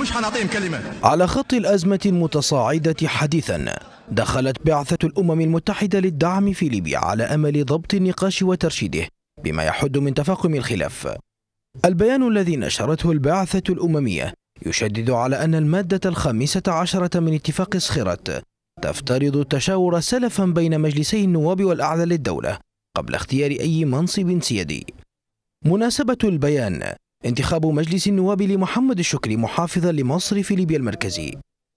مش حنعطيهم كلمة على خط الأزمة المتصاعدة حديثا دخلت بعثة الأمم المتحدة للدعم في ليبيا على أمل ضبط النقاش وترشيده بما يحد من تفاقم الخلاف البيان الذي نشرته البعثة الأممية يشدد على أن المادة الخامسة عشرة من اتفاق صخرة تفترض التشاور سلفا بين مجلسي النواب والأعلى للدولة قبل اختيار أي منصب سيادي مناسبة البيان انتخاب مجلس النواب لمحمد الشكري محافظا لمصر في ليبيا المركزي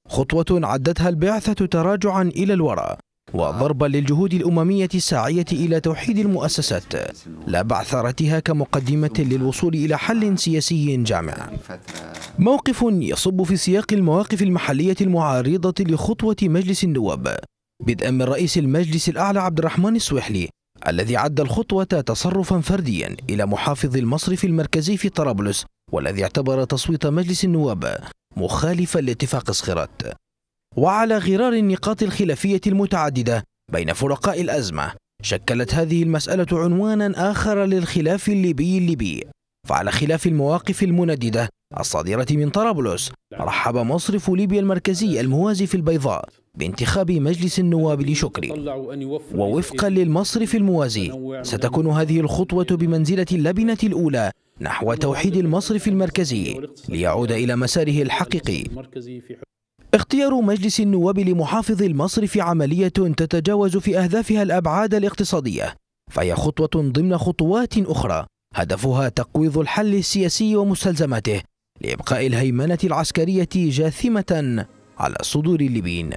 خطوة عدتها البعثة تراجعا إلى الوراء وضربا للجهود الأممية الساعية إلى توحيد المؤسسات لا بعثرتها كمقدمة للوصول إلى حل سياسي جامع موقف يصب في سياق المواقف المحلية المعارضة لخطوة مجلس النواب بدءا من رئيس المجلس الأعلى عبد الرحمن السويحلي الذي عد الخطوة تصرفا فرديا إلى محافظ المصرف المركزي في طرابلس والذي اعتبر تصويت مجلس النواب مخالفا لاتفاق صخرات وعلى غرار النقاط الخلافية المتعددة بين فرقاء الأزمة شكلت هذه المسألة عنوانا آخر للخلاف الليبي الليبي فعلى خلاف المواقف المنددة الصادرة من طرابلس رحب مصرف ليبيا المركزي الموازي في البيضاء بانتخاب مجلس النواب لشكري ووفقا للمصرف الموازي ستكون هذه الخطوة بمنزلة اللبنة الأولى نحو توحيد المصرف المركزي ليعود إلى مساره الحقيقي اختيار مجلس النواب لمحافظ المصرف عملية تتجاوز في أهدافها الأبعاد الاقتصادية فهي خطوة ضمن خطوات أخرى هدفها تقويض الحل السياسي ومستلزماته لإبقاء الهيمنة العسكرية جاثمة على صدور الليبيين